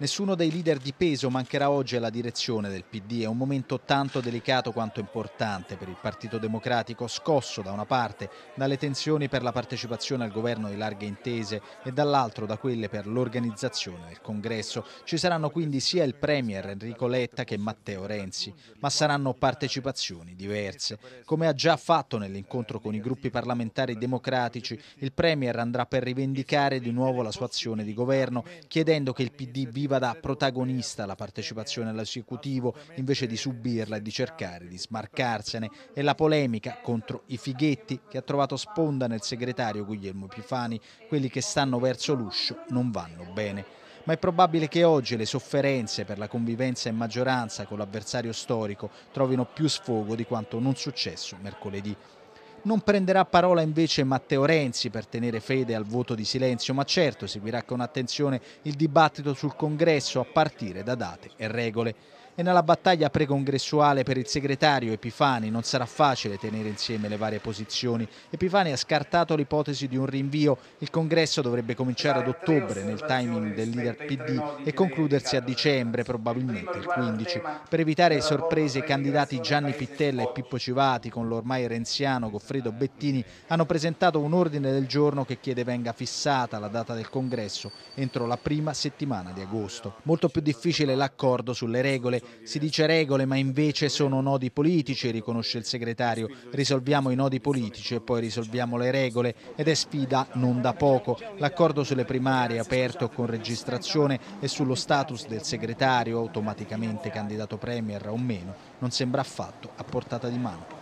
Nessuno dei leader di peso mancherà oggi alla direzione del PD. È un momento tanto delicato quanto importante per il Partito Democratico, scosso da una parte dalle tensioni per la partecipazione al governo di larghe intese e dall'altro da quelle per l'organizzazione del congresso. Ci saranno quindi sia il Premier Enrico Letta che Matteo Renzi, ma saranno partecipazioni diverse. Come ha già fatto nell'incontro con i gruppi parlamentari democratici, il Premier andrà per rivendicare di nuovo la sua azione di governo, chiedendo che il PD viva sentiva da protagonista la partecipazione all'esecutivo invece di subirla e di cercare di smarcarsene e la polemica contro i fighetti che ha trovato sponda nel segretario Guglielmo Pifani, quelli che stanno verso l'uscio non vanno bene ma è probabile che oggi le sofferenze per la convivenza in maggioranza con l'avversario storico trovino più sfogo di quanto non successo mercoledì. Non prenderà parola invece Matteo Renzi per tenere fede al voto di silenzio, ma certo seguirà con attenzione il dibattito sul congresso a partire da date e regole e nella battaglia precongressuale per il segretario Epifani non sarà facile tenere insieme le varie posizioni. Epifani ha scartato l'ipotesi di un rinvio, il congresso dovrebbe cominciare ad esatto, ottobre nel timing del leader PD e concludersi a dicembre, probabilmente il 15. Per evitare sorprese i candidati Gianni Pittella e Pippo Civati con l'ormai renziano Goffredo Bettini hanno presentato un ordine del giorno che chiede venga fissata la data del congresso entro la prima settimana di agosto. Molto più difficile l'accordo sulle regole si dice regole, ma invece sono nodi politici, riconosce il segretario. Risolviamo i nodi politici e poi risolviamo le regole ed è sfida non da poco. L'accordo sulle primarie aperto con registrazione e sullo status del segretario, automaticamente candidato premier o meno, non sembra affatto a portata di mano.